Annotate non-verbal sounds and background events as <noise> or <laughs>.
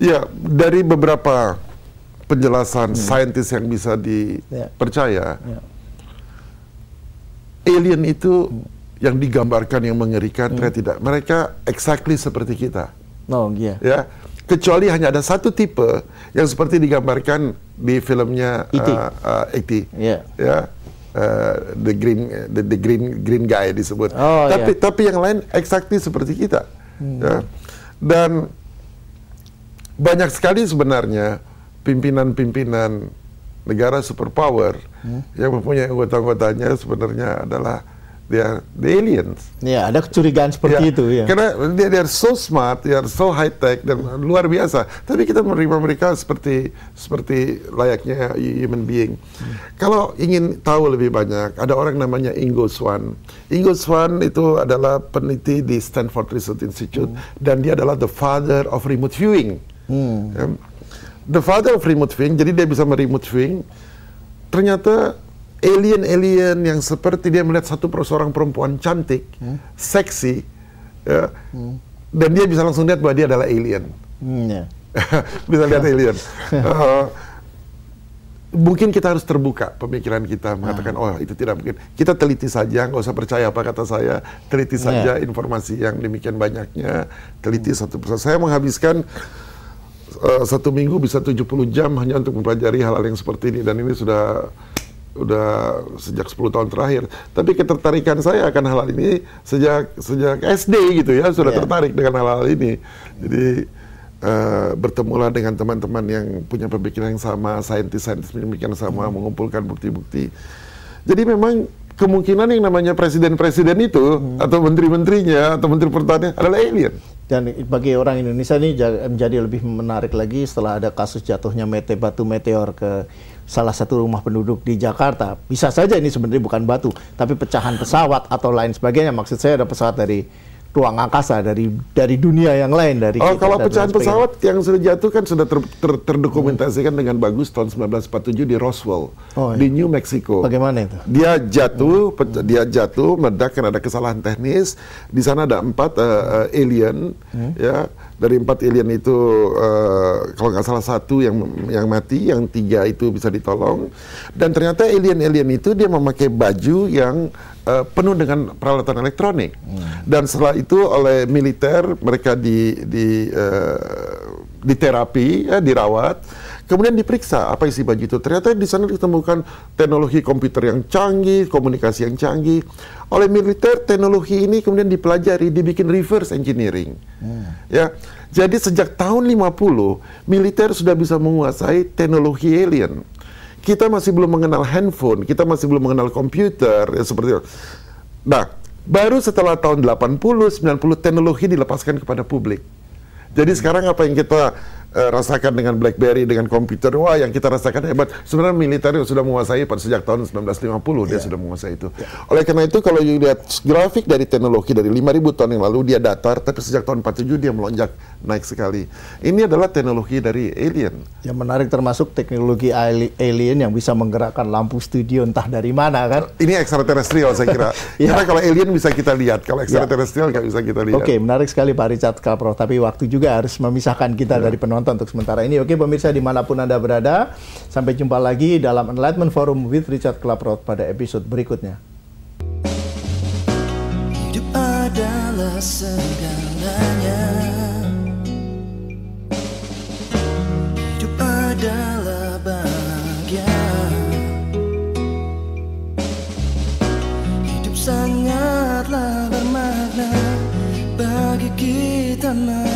Ya, dari beberapa penjelasan hmm. saintis yang bisa ya. dipercaya, yeah. yeah. alien itu hmm. yang digambarkan yang mengerikan, hmm. tidak. Mereka exactly seperti kita. Oh, iya. Yeah. Ya, kecuali hanya ada satu tipe yang seperti digambarkan di filmnya E.T. Uh, uh, E.T. Yeah. Ya. Uh, the green the, the green green guy disebut. Oh, tapi yeah. tapi yang lain exactly seperti kita. Hmm. Ya. Dan banyak sekali sebenarnya pimpinan-pimpinan negara superpower hmm? yang mempunyai anggota-anggotanya sebenarnya adalah they the aliens. Ya, ada kecurigaan seperti ya, itu ya. Karena dia they so smart, dia so high tech dan luar biasa. Tapi kita menerima mereka seperti seperti layaknya human being. Hmm. Kalau ingin tahu lebih banyak, ada orang namanya Ingo Swan. Ingo Swan itu adalah peneliti di Stanford Research Institute hmm. dan dia adalah the father of remote viewing. Hmm. Ya, the father of remote viewing, jadi dia bisa remote viewing. Ternyata alien-alien yang seperti dia melihat satu seorang perempuan cantik, hmm? seksi, ya, hmm. dan dia bisa langsung lihat bahwa dia adalah alien. Hmm, yeah. <laughs> bisa lihat alien. <laughs> Eh, mungkin kita harus terbuka pemikiran kita mengatakan ah. oh itu tidak mungkin kita teliti saja nggak usah percaya apa kata saya teliti yeah. saja ya. informasi yang demikian banyaknya teliti hmm. satu persatu saya menghabiskan Eh, satu minggu bisa 70 jam hanya untuk mempelajari hal-hal yang seperti ini dan ini sudah udah sejak 10 tahun terakhir. Tapi ketertarikan saya akan hal-hal ini sejak sejak SD gitu ya sudah yeah. tertarik dengan hal-hal ini. Jadi uh, bertemulah dengan teman-teman yang punya pemikiran yang sama, saintis-saintis pemikiran sama, sama, hmm. mengumpulkan bukti-bukti. Jadi memang kemungkinan yang namanya presiden-presiden itu hmm. atau menteri-menterinya atau menteri pertanian adalah alien dan bagi orang Indonesia ini menjadi lebih menarik lagi setelah ada kasus jatuhnya mete batu meteor ke salah satu rumah penduduk di Jakarta. Bisa saja ini sebenarnya bukan batu, tapi pecahan pesawat atau lain sebagainya. Maksud saya ada pesawat dari ruang angkasa dari dari dunia yang lain dari Oh, kita, kalau pecahan pesawat yang sudah jatuh kan sudah ter, ter, terdokumentasikan hmm. dengan bagus tahun 1947 di Roswell oh, iya. di New Mexico. Bagaimana itu? Dia jatuh, hmm. Peca, dia jatuh meledak karena ada kesalahan teknis. Di sana ada empat uh, uh, alien hmm. ya dari empat alien itu uh, kalau nggak salah satu yang yang mati, yang tiga itu bisa ditolong. Dan ternyata alien-alien itu dia memakai baju yang uh, penuh dengan peralatan elektronik. Hmm. Dan setelah itu oleh militer mereka di di uh, diterapi ya, dirawat Kemudian diperiksa apa isi baju itu. Ternyata di sana ditemukan teknologi komputer yang canggih, komunikasi yang canggih. Oleh militer teknologi ini kemudian dipelajari, dibikin reverse engineering. Hmm. Ya. Jadi sejak tahun 50 militer sudah bisa menguasai teknologi alien. Kita masih belum mengenal handphone, kita masih belum mengenal komputer ya seperti itu. Nah, baru setelah tahun 80 90 teknologi dilepaskan kepada publik. Jadi sekarang apa yang kita uh, rasakan dengan BlackBerry dengan komputer wah yang kita rasakan hebat sebenarnya militer sudah menguasai pada sejak tahun 1950 yeah. dia iya. sudah menguasai itu yeah. oleh karena itu kalau you lihat grafik dari teknologi dari 5000 tahun yang lalu dia datar tapi sejak tahun 47 dia melonjak naik sekali ini adalah teknologi dari alien yang menarik termasuk teknologi alien yang bisa menggerakkan lampu studio entah dari mana kan eh, ini ekstraterestrial saya kira <laughs> yeah. karena kalau alien bisa kita lihat kalau iya. ekstraterestrial nggak yeah. bisa kita lihat oke okay, menarik sekali Pak Richard Kaprov tapi waktu juga harus memisahkan kita yeah. dari penonton nonton untuk sementara ini. Oke pemirsa dimanapun Anda berada, sampai jumpa lagi dalam Enlightenment Forum with Richard Klaprot pada episode berikutnya. Hidup adalah segalanya Hidup adalah bahagia Hidup sangatlah bermakna bagi kita